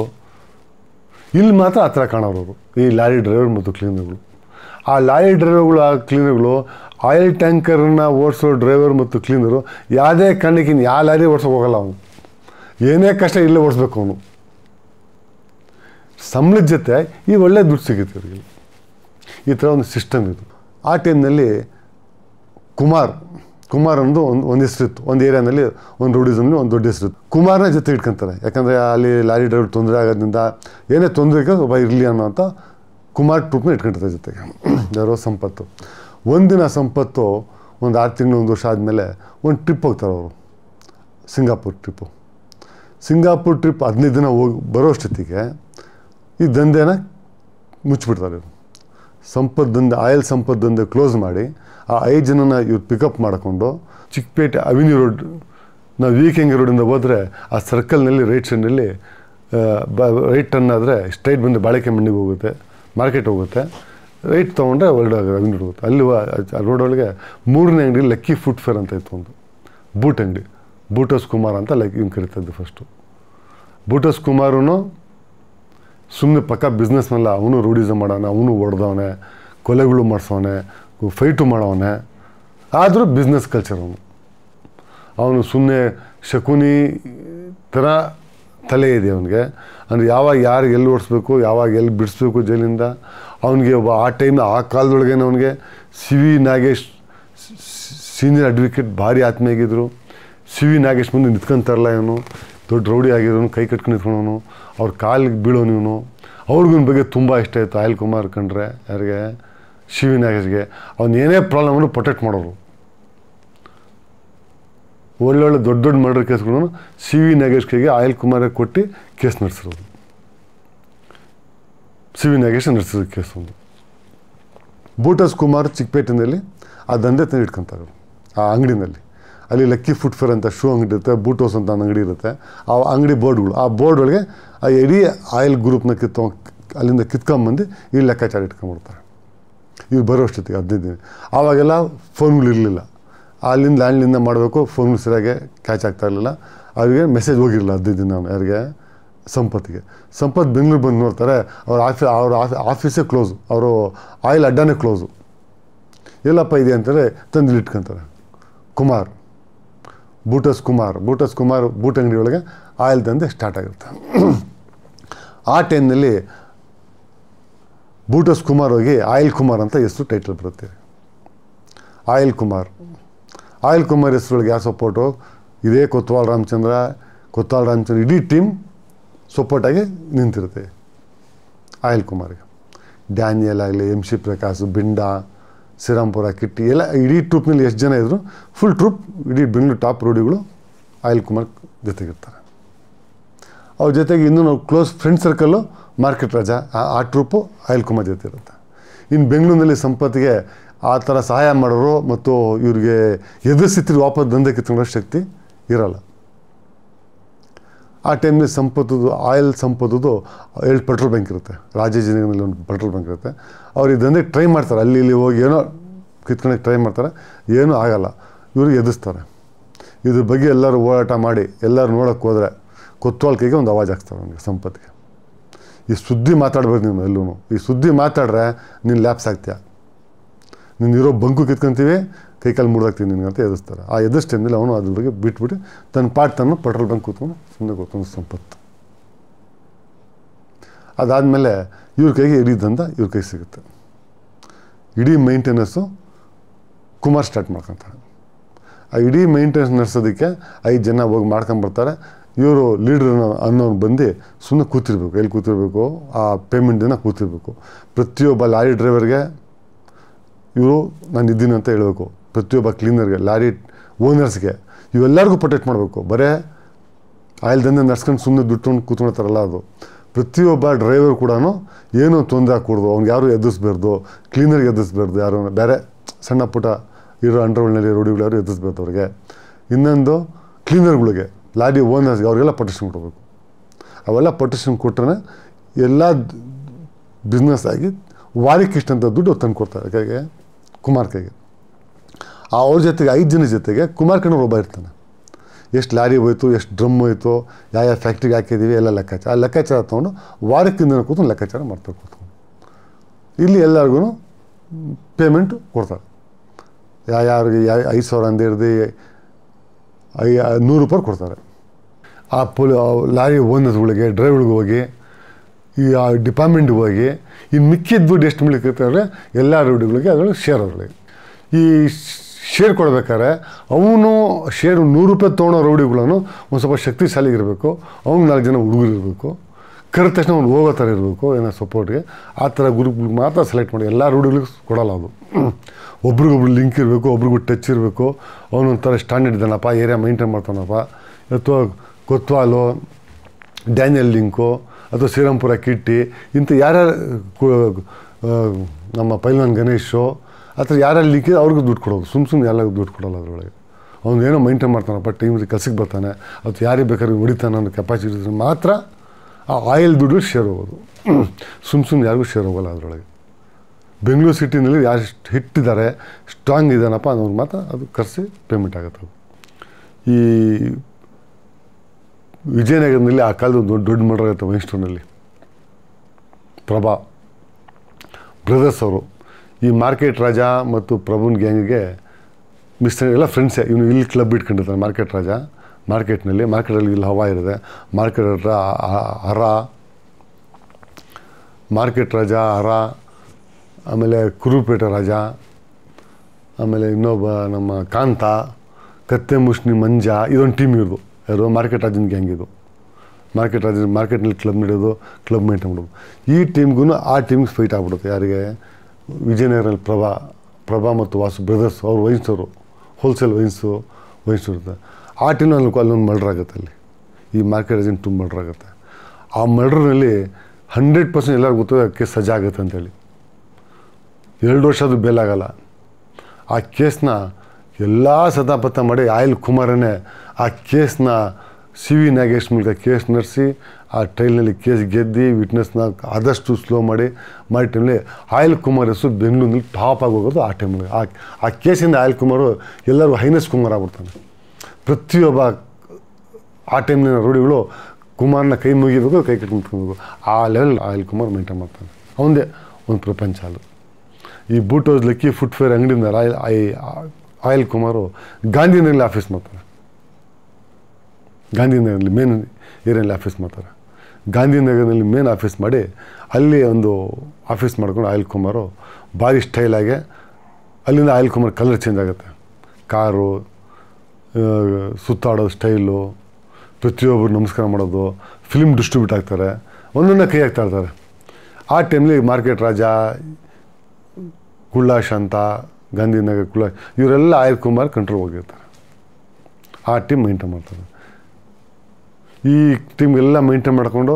ಇಲ್ಲಿ ಮಾತ್ರ ಆ ಥರ ಕಾಣೋರವರು ಈ ಲಾರಿ ಡ್ರೈವರ್ ಮತ್ತು ಕ್ಲೀನರ್ಗಳು ಆ ಲಾರಿ ಡ್ರೈವರ್ಗಳು ಆ ಕ್ಲೀನರ್ಗಳು ಆಯಿಲ್ ಟ್ಯಾಂಕರನ್ನ ಓಡಿಸೋ ಡ್ರೈವರ್ ಮತ್ತು ಕ್ಲೀನರು ಯಾವುದೇ ಕಣ್ಣಿಗಿನ ಯಾವ ಲಾರಿ ಓಡಿಸೋಕೆ ಹೋಗಲ್ಲ ಅವನು ಏನೇ ಕಷ್ಟ ಇಲ್ಲೇ ಓಡಿಸ್ಬೇಕು ಅವನು ಸಂಬಳದ ಜೊತೆ ಈ ಒಳ್ಳೆ ದುಡ್ಡು ಸಿಗುತ್ತೆ ಅವರಿಗೆ ಈ ಥರ ಒಂದು ಸಿಸ್ಟಮ್ ಇದು ಆ ಟೈಮ್ನಲ್ಲಿ ಕುಮಾರ್ ಕುಮಾರ್ ಅನ್ನೋದು ಒಂದು ಒಂದು ಹೆಸರಿತ್ತು ಒಂದು ಏರಿಯಾನಲ್ಲಿ ಒಂದು ರೂಢಿಸಮ್ಲಿ ಒಂದು ದೊಡ್ಡ ಇತ್ತು ಕುಮಾರನ ಜೊತೆ ಇಟ್ಕೊಂತಾರೆ ಯಾಕಂದರೆ ಅಲ್ಲಿ ಲಾರಿ ಡ್ರೈವರ್ ತೊಂದರೆ ಆಗೋದ್ರಿಂದ ಏನೇ ತೊಂದರೆ ಒಬ್ಬ ಇರಲಿ ಅನ್ನೋ ಅಂತ ಕುಮಾರ್ ಟ್ರೂಪ್ನ ಇಟ್ಕೊಂಡಿರ್ತಾರೆ ಜೊತೆಗೆ (clears throat) ಯಾರೋ ಸಂಪತ್ತು ಒಂದಿನ ಸಂಪತ್ತು ಒಂದು ಆರು ತಿಂಗಳು ಒಂದು ವರ್ಷ ಆದಮೇಲೆ ಒಂದು ಟ್ರಿಪ್ ಹೋಗ್ತಾರೆ ಅವರು ಸಿಂಗಾಪುರ್ ಟ್ರಿಪ್ಪು ಸಿಂಗಾಪುರ್ ಟ್ರಿಪ್ ಹದಿನೈದು ದಿನ ಹೋಗಿ ಬರೋಷ್ಟೊತ್ತಿಗೆ ಈ ದಂಧೆನ ಮುಚ್ಚಿಬಿಡ್ತಾರೆ ಇವರು ಸಂಪದಿಂದ ಆಯಲ್ ಸಂಪದಿಂದ ಕ್ಲೋಸ್ ಮಾಡಿ ಆ ಐದು ಜನನ ಇವ್ರು ಪಿಕಪ್ ಮಾಡಿಕೊಂಡು ಚಿಕ್ಕಪೇಟೆ ಅವಿನ್ಯೂ ರೋಡ್ ನಾವು ವೀಕೆಂಗ್ ರೋಡಿಂದ ಹೋದರೆ ಆ ಸರ್ಕಲ್ನಲ್ಲಿ ರೈಟ್ ಸೈಡ್ನಲ್ಲಿ ಬ ರೈಟ್ ಟರ್ನ್ ಆದರೆ ಸ್ಟ್ರೈಟ್ ಬಂದು ಬಾಳಿಕೆ ಮಂಡಿಗೆ ಹೋಗುತ್ತೆ ಮಾರ್ಕೆಟ್ ಹೋಗುತ್ತೆ ರೈಟ್ ತೊಗೊಂಡ್ರೆ ಹೊರಡ ಅವಿನ್ಯೂ ರೋಡ್ ಹೋಗುತ್ತೆ ಅಲ್ಲಿ ರೋಡ್ ಒಳಗೆ ಮೂರನೇ ಅಂಗಡಿ ಲಕ್ಕಿ ಫುಡ್ ಫೇರ್ ಅಂತ ಇತ್ತು ಒಂದು ಬೂಟ್ ಅಂಗಡಿ ಬೂಟಸ್ ಕುಮಾರ್ ಅಂತ ಲೈಕ್ ಇವ್ನು ಕರಿತಾ ಇದ್ದು ಫಸ್ಟು ಬೂಟಸ್ ಕುಮಾರೂ ಸುಮ್ಮನೆ ಪಕ್ಕ ಬಿಸ್ನೆಸ್ನಲ್ಲ ಅವನು ರೂಢಿಸಮ್ ಮಾಡೋಣ ಅವನು ಹೊಡೆದವನೆ ಕೊಲೆಗಳು ಮಾಡಿಸೋನೆ ಫೈಟು ಮಾಡೋವನೆ ಆದರೂ ಬಿಸ್ನೆಸ್ ಕಲ್ಚರ್ ಅವನು ಅವನು ಸುಮ್ಮನೆ ಶಕುನಿ ಥರ ತಲೆ ಇದೆ ಅವನಿಗೆ ಅಂದರೆ ಯಾವಾಗ ಯಾರು ಎಲ್ಲಿ ಓಡಿಸ್ಬೇಕು ಯಾವಾಗ ಎಲ್ಲಿ ಬಿಡಿಸ್ಬೇಕು ಜೈಲಿಂದ ಅವನಿಗೆ ಒಬ್ಬ ಆ ಟೈಮ್ ಆ ಕಾಲದೊಳಗೇನೆ ಅವನಿಗೆ C V Nagesh senior advocate ಭಾರಿ ಆತ್ಮೀಯಾಗಿದ್ದರು ಸಿ ವಿ ನಾಗೇಶ್ ಮುಂದೆ ನಿಂತ್ಕೊಂತಾರಲ್ಲ ಇವನು ದೊಡ್ಡ ರೌಡಿ ಆಗಿರೋನು ಕೈ ಕಟ್ಕೊಂಡು ನಿಂತ್ಕೊಂಡವನು ಅವ್ರ ಕಾಲಿಗೆ ಬೀಳೋ ನೀವು ಅವ್ರಿಗೂ ಬಗ್ಗೆ ತುಂಬ ಇಷ್ಟ ಆಯಿತು ಆಯಿಲ್ ಕುಮಾರ್ ಕಂಡ್ರೆ ಯಾರಿಗೆ ವಿ ನಾಗೇಶ್ಗೆ ಅವ್ನು ಏನೇ ಪ್ರಾಬ್ಲಮ್ನು ಪ್ರೊಟೆಕ್ಟ್ ಮಾಡೋರು ಒಳ್ಳೊಳ್ಳೆ ದೊಡ್ಡ ದೊಡ್ಡ ಮರ್ಡರ್ ಕೇಸ್ಗಳನ್ನು ಸಿ ವಿ ನಾಗೇಶ್ ಕೈಗೆ ಆಯಿಲ್ ಕುಮಾರೇ ಕೊಟ್ಟು ಕೇಸ್ ನಡೆಸಿರೋದು ಸಿ ವಿ ನಾಗೇಶ್ ನಡೆಸಿರೋ ಕೇಸ್ ಒಂದು ಬೂಟಸ್ ಕುಮಾರ್ ಚಿಕ್ಕಪೇಟೆಯಲ್ಲಿ ಆ ದಂಧೆ ತಂದು ಇಟ್ಕೊತಾರೆ ಆ ಅಂಗಡಿನಲ್ಲಿ ಅಲ್ಲಿ ಲಕ್ಕಿ ಫುಟ್ಫೇರ್ ಅಂತ ಶೂ ಅಂಗಡಿ ಇರುತ್ತೆ ಬೂಟೋಸ್ ಅಂತ ಅಂಗಡಿ ಇರುತ್ತೆ ಆ ಅಂಗಡಿ ಬೋರ್ಡ್ಗಳು ಆ ಬೋರ್ಡ್ ಒಳಗೆ ಆ ಇಡೀ ಆಯಿಲ್ ಗ್ರೂಪ್ನ ಕಿತ್ತು ಅಲ್ಲಿಂದ ಕಿತ್ಕೊಂಬಂದು ಇಲ್ಲಿ ಲೆಕ್ಕಾಚಾರ ಇಟ್ಕೊಂಡ್ಬಿಡ್ತಾರೆ ಬರೋ ಅಷ್ಟೊತ್ತಿಗೆ ಹದಿನೈದು ದಿನ ಆವಾಗೆಲ್ಲ ಫೋನ್ಗಳು ಇರಲಿಲ್ಲ ಅಲ್ಲಿಂದ ಲ್ಯಾಂಡ್ಲಿಂದ ಮಾಡಬೇಕು ಫೋನ್ಗಳು ಸರಿಯಾಗಿ ಕ್ಯಾಚ್ ಆಗ್ತಾ ಇರಲಿಲ್ಲ ಅವರಿಗೆ ಮೆಸೇಜ್ ಹೋಗಿರಲಿಲ್ಲ ಹದಿನೈದು ದಿನ ಯಾರಿಗೆ ಸಂಪತ್ತಿಗೆ ಸಂಪತ್ ಬೆಂಗಳೂರು ಬಂದು ನೋಡ್ತಾರೆ ಅವ್ರ ಆಫೀ ಅವ್ರ ಆಫೀ ಆಫೀಸೇ ಕ್ಲೋಸು ಅವರು ಆಯಿಲ್ ಅಡ್ಡಾನೇ ಕ್ಲೋಸು ಎಲ್ಲಪ್ಪ ಇದೆ ಅಂತಾರೆ ತಂದಿಲಿಟ್ಕೊಂತಾರೆ Kumar Boots Kumar Boots Kumar boot ಅಂಗಡಿ ಒಳಗೆ ಆಯಿಲ್ ದಂಧೆ ಸ್ಟಾರ್ಟ್ ಆಗುತ್ತೆ ಆ ಟೈಮ್ನಲ್ಲಿ ಬೂಟಸ್ ಕುಮಾರ್ ಹೋಗಿ ಆಯಿಲ್ ಕುಮಾರ್ ಅಂತ ಹೆಸರು ಟೈಟಲ್ ಬರುತ್ತೆ ಆಯಿಲ್ ಕುಮಾರ್ ಆಯಿಲ್ ಕುಮಾರ್ ಹೆಸರೊಳಗೆ ಯಾವ ಸಪೋರ್ಟು ಇದೇ ಕೊತ್ವಾಲ್ ರಾಮಚಂದ್ರ ಕೊತ್ವಾಲ್ ರಾಮಚಂದ್ರ ಇಡೀ ಟೀಮ್ ಸಪೋರ್ಟಾಗಿ ನಿಂತಿರುತ್ತೆ ಆಯಿಲ್ ಕುಮಾರ್ಗೆ ಡ್ಯಾನಿಯಲ್ ಆಗಲಿ ಎಮ್ ಸಿ ಪ್ರಕಾಶ್ ಬಿಂಡಾ ಶ್ರೀರಾಮ್ಪುರ ಕಿಟ್ಟಿ ಎಲ್ಲ ಇಡೀ ಟ್ರೂಪ್ನಲ್ಲಿ ಎಷ್ಟು ಜನ ಇದ್ದರು ಫುಲ್ ಟ್ರೂಪ್ ಇಡೀ ಬೆಂಗಳೂರು ಟಾಪ್ ರೋಡಿಗಳು ಆಯಿಲ್ ಕುಮಾರ್ ಜೊತೆಗಿರ್ತಾರೆ ಅವ್ರ ಜೊತೆಗೆ ಇನ್ನೂ ನಾವು close friend circle market Raja ಆ ಟ್ರೂಪು ಆಯಿಲ್ ಕುಮಾರ್ ಜೊತೆ ಇರುತ್ತೆ ಇನ್ನು ಬೆಂಗಳೂರಿನಲ್ಲಿ ಸಂಪತ್ತಿಗೆ ಆ ಥರ ಸಹಾಯ ಮಾಡೋರು ಮತ್ತು ಇವ್ರಿಗೆ ಎದುರಿಸುತ್ತಿರುವ ವಾಪಸ್ ದಂಧೆ ಕಿತ್ಕೊಳ್ಳೋ ಶಕ್ತಿ ಇರೋಲ್ಲ ಆ ಟೈಮಲ್ಲಿ ಸಂಪತ್ತದು ಆಯಿಲ್ ಸಂಪತ್ತದು ಎರಡು ಪೆಟ್ರೋಲ್ ಬ್ಯಾಂಕ್ ಇರುತ್ತೆ ರಾಜಾಜಿನಗರದಲ್ಲಿ ಒಂದು ಪೆಟ್ರೋಲ್ ಬ್ಯಾಂಕ್ ಇರುತ್ತೆ ಅವ್ರು ಇದನ್ನೇ ಟ್ರೈ ಮಾಡ್ತಾರೆ ಅಲ್ಲಿ ಇಲ್ಲಿ ಹೋಗಿ ಏನೋ ಕಿತ್ಕೊಳಕ್ಕೆ ಟ್ರೈ ಮಾಡ್ತಾರೆ ಏನೂ ಆಗೋಲ್ಲ ಇವರು ಎದುರಿಸ್ತಾರೆ ಇದ್ರ ಬಗ್ಗೆ ಎಲ್ಲರೂ ಹೋರಾಟ ಮಾಡಿ ಎಲ್ಲರೂ ನೋಡೋಕ್ಕೆ ಹೋದರೆ ಕೊತ್ತೋಳ್ಕೆಗೆ ಒಂದು ಅವಾಜ್ ಹಾಕ್ತಾರೆ ನನಗೆ ಸಂಪತ್ತಿಗೆ ಈ ಸುದ್ದಿ ಮಾತಾಡ್ಬೇಕು ನೀವು ಎಲ್ಲೂ ಈ ಸುದ್ದಿ ಮಾತಾಡ್ರೆ ನೀನು ಲ್ಯಾಪ್ಸ್ ಆಗ್ತೀಯ ನೀನು ಇರೋ ಬಂಕು ಕಿತ್ಕೊಂತೀವಿ ಕೈಕಾಲು ಮುರಿದಾಗ್ತೀನಿ ನಿನಗೆ ಅಂತ ಎದುರಿಸ್ತಾರೆ ಆ ಎದುರಿಸ್ ಟೈಮ್ನಲ್ಲಿ ಅವನು ಅದ್ರ ಬಗ್ಗೆ ಬಿಟ್ಬಿಟ್ಟು ತನ್ನ ಪಾಟ್ ತನ್ನ ಪೆಟ್ರೋಲ್ ಬಂಕ್ ಕೂತ್ಕೊಂಡು ಸುಮ್ಮನೆ ಕೂತ್ಕೊಂಡು ಸಂಪತ್ತು ಅದಾದಮೇಲೆ ಇವ್ರ ಕೈಗೆ ಇಡೀ ಇವ್ರ ಕೈಗೆ ಸಿಗುತ್ತೆ ಇಡೀ ಮೈಂಟೆನೆನ್ಸು ಕುಮಾರ್ ಸ್ಟಾರ್ಟ್ ಮಾಡ್ಕೊತಾನೆ ಆ ಇಡೀ ಮೈಂಟೆನೆನ್ಸ್ ನಡೆಸೋದಕ್ಕೆ ಐದು ಜನ ಹೋಗಿ ಮಾಡ್ಕೊಂಬರ್ತಾರೆ ಇವರು ಲೀಡ್ರ್ ಅನ್ನೋನು ಬಂದು ಸುಮ್ಮನೆ ಕೂತಿರ್ಬೇಕು ಎಲ್ಲಿ ಕೂತಿರ್ಬೇಕು ಆ ಪೇಮೆಂಟ್ ಕೂತಿರ್ಬೇಕು ಪ್ರತಿಯೊಬ್ಬ ಲಾರಿ ಡ್ರೈವರ್ಗೆ ಇವರು ನಾನು ಇದ್ದೀನಿ ಅಂತ ಹೇಳಬೇಕು ಪ್ರತಿಯೊಬ್ಬ ಕ್ಲೀನರ್ಗೆ ಲಾರಿ ಓನರ್ಸ್ಗೆ ಇವೆಲ್ಲರಿಗೂ ಪ್ರೊಟೆಕ್ಟ್ ಮಾಡಬೇಕು ಬರೇ ಆಯಿಲ್ ದಂಧೆ ನಡ್ಸ್ಕೊಂಡು ಸುಮ್ಮನೆ ದುಡ್ಡು ಕೂತ್ಕೊಳ್ತಾರಲ್ಲ ಅದು ಪ್ರತಿಯೊಬ್ಬ ಡ್ರೈವರ್ ಕೂಡ ಏನೋ ತೊಂದರೆ ಕೊಡೋದು ಅವ್ನಿಗೆ ಯಾರು ಎದುರಿಸ್ಬಾರ್ದು ಕ್ಲೀನರ್ಗೆ ಎದುರಿಸ್ಬಾರ್ದು ಯಾರು ಬೇರೆ ಸಣ್ಣ ಪುಟ್ಟ ಇರೋ ಅಂಡರ್ವಲ್ನಲ್ಲಿ ರೋಡಿಗಳು ಯಾರು ಎದುರಿಸ್ಬಾರ್ದು ಅವ್ರಿಗೆ ಇನ್ನೊಂದು ಕ್ಲೀನರ್ಗಳಿಗೆ ಲಾರಿ ಓನರ್ಸ್ಗೆ ಅವ್ರಿಗೆಲ್ಲ ಪೊಟೇಷನ್ ಕೊಡಬೇಕು ಅವೆಲ್ಲ ಪೊಟೇಷನ್ ಕೊಟ್ರೆ ಎಲ್ಲ ಬಿಸ್ನೆಸ್ ಆಗಿ ವಾರಕ್ಕೆ ಇಷ್ಟಂತ ದುಡ್ಡು ತಂದು ಕೊಡ್ತಾರೆ ಕೈಗೆ ಕುಮಾರ್ ಕೈಗೆ ಅವ್ರ ಜೊತೆಗೆ ಐದು ಜನ ಜೊತೆಗೆ ಕುಮಾರ್ ಕಣ್ಣೂರು ಒಬ್ಬ ಇರ್ತಾನೆ ಎಷ್ಟು ಲಾರಿ ಹೋಯ್ತು ಎಷ್ಟು ಡ್ರಮ್ ಹೋಯ್ತು ಯಾವ ಯಾವ ಫ್ಯಾಕ್ಟ್ರಿಗೆ ಹಾಕಿದ್ದೀವಿ ಎಲ್ಲ ಲೆಕ್ಕಾಚಾರ ಆ ಲೆಕ್ಕಾಚಾರ ತೊಗೊಂಡು ವಾರಕ್ಕಿಂದ ಕೂತು ಲೆಕ್ಕಾಚಾರ ಮಾಡ್ತಾ ಕೂತ್ಕೊಂಡು ಇಲ್ಲಿ ಎಲ್ಲರಿಗೂ ಪೇಮೆಂಟ್ ಕೊಡ್ತಾರೆ ಯಾವ ಯಾರಿಗೆ ಯಾವ ಐದು ಸಾವಿರ ಹಿಡ್ದು ಐ ನೂರು ರೂಪಾಯಿ ಕೊಡ್ತಾರೆ ಆ ಪೊಲ ಲಾರಿ ಓನರ್ಗಳಿಗೆ ಡ್ರೈವರ್ಗೆ ಹೋಗಿ ಈ ಆ ಡಿಪಾರ್ಟ್ಮೆಂಟ್ಗೆ ಹೋಗಿ ಇನ್ನು ಮಿಕ್ಕಿದ ದುಡ್ಡು ಎಷ್ಟು ಎಲ್ಲ ದುಡ್ಡುಗಳಿಗೆ ಅದರಲ್ಲಿ ಶೇರ್ ಅದರೊಳಗೆ ಈ ಶೇರ್ ಕೊಡ್ಬೇಕಾದ್ರೆ ಅವನು ಶೇರು ನೂರು ರೂಪಾಯಿ ತೊಗೊಳೋ ರೌಡಿಗಳನ್ನು ಒಂದು ಸ್ವಲ್ಪ ಇರಬೇಕು ಅವ್ನು ನಾಲ್ಕು ಜನ ಹುಡುಗರು ಇರಬೇಕು ಕರೆದ ತಕ್ಷಣ ಅವ್ನು ಹೋಗೋ ಥರ ಇರಬೇಕು ಏನೋ ಸಪೋರ್ಟ್ಗೆ ಆ ಥರ ಗುರುಗಳಿಗೆ ಮಾತ್ರ ಸೆಲೆಕ್ಟ್ ಮಾಡಿ ಎಲ್ಲ ರೌಡಿಗಳಿಗೂ ಕೊಡಲ್ಲ ಅದು ಒಬ್ರಿಗೊಬ್ರು ಲಿಂಕ್ ಇರಬೇಕು ಒಬ್ರಿಗೂ ಟಚ್ ಇರಬೇಕು ಅವನೊಂಥರ ಸ್ಟ್ಯಾಂಡರ್ಡ್ ಇದ್ದಾನಪ್ಪ ಏರಿಯಾ ಮೈಂಟೈನ್ ಮಾಡ್ತಾನಪ್ಪ ಅಥವಾ ಕೊತ್ವಾಲು ಡ್ಯಾನಿಯಲ್ ಲಿಂಕು ಅಥವಾ ಶ್ರೀರಾಮ್ಪುರ ಕಿಟ್ಟಿ ಇಂಥ ಯಾರ್ಯಾರು ನಮ್ಮ ಪೈಲ್ವಾನ್ ಗಣೇಶು ಆ ಥರ ಯಾರಲ್ಲಿ ಲೀಕಿದೆ ಅವ್ರಿಗೆ ದುಡ್ಡು ಕೊಡೋದು ಸುಮ್ಮ ಸುಮ್ಮನೆ ಎಲ್ಲ ದುಡ್ಡು ಕೊಡೋಲ್ಲ ಅದರೊಳಗೆ ಅವ್ನು ಏನೋ ಮೈಂಟೈನ್ ಮಾಡ್ತಾನಪ್ಪ ಟೈಮ್ಗೆ ಕಸಿಗೆ ಬರ್ತಾನೆ ಅವತ್ತು ಯಾರಿಗೆ ಬೇಕಾದ್ರೆ ಹೊಡಿತಾನೆ ಅನ್ನೋ ಕೆಪಾಸಿಟಿ ಮಾತ್ರ ಆ ಆಯಿಲ್ ದುಡ್ಡು ಶೇರ್ ಹೋಗೋದು (clears throat) ಸುಮ್ ಸುಮ್ಮನೆ ಯಾರಿಗೂ ಶೇರ್ ಹೋಗೋಲ್ಲ ಅದರೊಳಗೆ ಬೆಂಗಳೂರು ಸಿಟಿನಲ್ಲಿ ಯಾರು ಹಿಟ್ಟಿದ್ದಾರೆ ಸ್ಟ್ರಾಂಗ್ ಇದ್ದಾನಪ್ಪ ಅನ್ನೋರು ಮಾತ್ರ ಅದು ಖರ್ಚು ಪೇಮೆಂಟ್ ಆಗುತ್ತೆ ಈ ವಿಜಯನಗರದಲ್ಲಿ ಆ ಕಾಲದ ಒಂದು ದೊಡ್ಡ ದೊಡ್ಡ ಮಡ್ರಾಗುತ್ತೆ ಮೈಸೂರಿನಲ್ಲಿ ಪ್ರಭಾ ಬ್ರದರ್ಸ್ ಅವರು ಈ ಮಾರ್ಕೆಟ್ ರಾಜ ಮತ್ತು ಪ್ರಭುನ್ ಗ್ಯಾಂಗಿಗೆ ಮಿಸ್ಟರ್ ಎಲ್ಲ ಫ್ರೆಂಡ್ಸೇ ಇವನು ಇಲ್ಲಿ ಕ್ಲಬ್ ಇಟ್ಕೊಂಡಿರ್ತಾನೆ ಮಾರ್ಕೆಟ್ ರಾಜ ಮಾರ್ಕೆಟ್ನಲ್ಲಿ ಮಾರ್ಕೆಟಲ್ಲಿ ಇಲ್ಲಿ ಹವಾ ಇರುತ್ತೆ ಮಾರ್ಕೆಟ್ ಹರ ಮಾರ್ಕೆಟ್ ರಾಜ ಹರ ಆಮೇಲೆ ಕುರುಪೇಟೆ ರಾಜ ಆಮೇಲೆ ಇನ್ನೊಬ್ಬ ನಮ್ಮ ಕಾಂತ ಕತ್ತೆ ಮುಷ್ಣಿ ಮಂಜ ಇದೊಂದು ಟೀಮ್ ಇರೋದು ಯಾರು ಮಾರ್ಕೆಟ್ ರಾಜನ ಗ್ಯಾಂಗ್ ಇದು ಮಾರ್ಕೆಟ್ ರಾಜ ಮಾರ್ಕೆಟ್ನಲ್ಲಿ ಕ್ಲಬ್ ನಡೆಯೋದು ಕ್ಲಬ್ ಮೇಂಟೈನ್ ಮಾಡೋದು ಈ ಟೀಮ್ಗೂ ಆ ಟೀಮ್ಗೆ ಫೈಟ್ ಆಗ್ಬಿಡುತ್ತೆ ಯಾರಿಗೆ ವಿಜಯನಗರಲ್ಲಿ ಪ್ರಭಾ ಪ್ರಭಾ ಮತ್ತು ವಾಸು ಬ್ರದರ್ಸ್ ಅವರು ವಹಿಸೋರು ಹೋಲ್ಸೇಲ್ ವಹಿಸು ವೈನ್ಸ್ ಆ ಟೀಮ್ ಅಲ್ಲಿ ಅಲ್ಲೊಂದು ಮರ್ಡ್ರ್ ಆಗುತ್ತೆ ಅಲ್ಲಿ ಈ ಮಾರ್ಕೆಟ್ ಏಜೆಂಟ್ ತುಂಬ ಮರ್ಡ್ರ್ ಆಗುತ್ತೆ ಆ ಮರ್ಡ್ರ್ನಲ್ಲಿ ಹಂಡ್ರೆಡ್ ಪರ್ಸೆಂಟ್ ಎಲ್ಲರಿಗೂ ಗೊತ್ತು ಆ ಕೇಸ್ ಸಜಾ ಆಗುತ್ತೆ ಅಂತೇಳಿ ಎರಡು ವರ್ಷ ಅದು ಬೇಲಾಗಲ್ಲ ಆ ಕೇಸ್ನ ಎಲ್ಲ ಸತಾಪತ್ತ ಮಾಡಿ ಆಯಿಲ್ ಕುಮಾರನೇ ಆ ಕೇಸ್ನ ಸಿ ವಿ ನಾಗೇಶ್ ಮೂಲಕ ಕೇಸ್ ನಡೆಸಿ ಆ ಟ್ರೈಲ್ನಲ್ಲಿ ಕೇಸ್ ಗೆದ್ದು ವಿಟ್ನೆಸ್ನ ಆದಷ್ಟು ಸ್ಲೋ ಮಾಡಿ ಮಾಡಿ ಟೈಮಲ್ಲಿ ಆಯಲ್ ಕುಮಾರ್ ಹೆಸರು ಬೆಂಗಳೂರಿನಲ್ಲಿ ಟಾಪ್ ಆಗೋಗೋದು ಆ ಟೈಮಲ್ಲಿ ಆ ಆ ಕೇಸಿಂದ ಆಯಲ್ ಕುಮಾರು ಎಲ್ಲರೂ ಹೈನಸ್ ಕುಮಾರ್ ಆಗ್ಬಿಡ್ತಾನೆ ಪ್ರತಿಯೊಬ್ಬ ಆ ಟೈಮ್ನ ರೂಢಿಗಳು ಕುಮಾರ್ನ ಕೈ ಮುಗಿಬೇಕು ಕೈ ಕಟ್ಟಿ ಆ ಲೆವೆಲ್ ಆಯಲ್ ಕುಮಾರ್ ಮೇಂಟೈನ್ ಮಾಡ್ತಾನೆ ಅವಂದೇ ಒಂದು ಪ್ರಪಂಚ ಅದು ಈ ಬೂಟೋಸ್ ಲಕ್ಕಿ ಫೇರ್ ಅಂಗಡಿಯಿಂದ ರಾಯಲ್ ಆಯುಲ್ ಕುಮಾರು ಗಾಂಧಿನಲ್ಲಿ ಆಫೀಸ್ ಮಾಡ್ತಾನೆ ಗಾಂಧಿನಗರಲ್ಲಿ ಮೇನ್ ಏರಿಯಲ್ಲಿ ಆಫೀಸ್ ಮಾಡ್ತಾರೆ ಗಾಂಧಿನಗರದಲ್ಲಿ ಮೇನ್ ಆಫೀಸ್ ಮಾಡಿ ಅಲ್ಲಿ ಒಂದು ಆಫೀಸ್ ಮಾಡ್ಕೊಂಡು ಆಯಿಲ್ ಕುಮಾರು ಭಾರಿ ಸ್ಟೈಲಾಗೆ ಅಲ್ಲಿಂದ ಆಯಿಲ್ ಕುಮಾರ್ ಕಲರ್ ಚೇಂಜ್ ಆಗುತ್ತೆ ಕಾರು ಸುತ್ತಾಡೋ ಸ್ಟೈಲು ಪ್ರತಿಯೊಬ್ಬರು ನಮಸ್ಕಾರ ಮಾಡೋದು ಫಿಲ್ಮ್ ಡಿಸ್ಟ್ರಿಬ್ಯೂಟ್ ಆಗ್ತಾರೆ ಒಂದನ್ನು ಕೈ ಹಾಕ್ತಾ ಇರ್ತಾರೆ ಆ ಟೈಮ್ಲಿ ಮಾರ್ಕೆಟ್ ರಾಜ ಕುಳ್ಳ ಅಂತ ಗಾಂಧಿನಗರ್ ಕುಳ್ಳ ಇವರೆಲ್ಲ ಆಯಿಲ್ ಕುಮಾರ್ ಕಂಟ್ರೋಲ್ ಹೋಗಿರ್ತಾರೆ ಆ ಟೀಮ್ ಮೈಂಟೈನ್ ಮಾಡ್ತಾರೆ ಈ ಟೀಮ್ಗೆಲ್ಲ ಮೈಂಟೈನ್ ಮಾಡಿಕೊಂಡು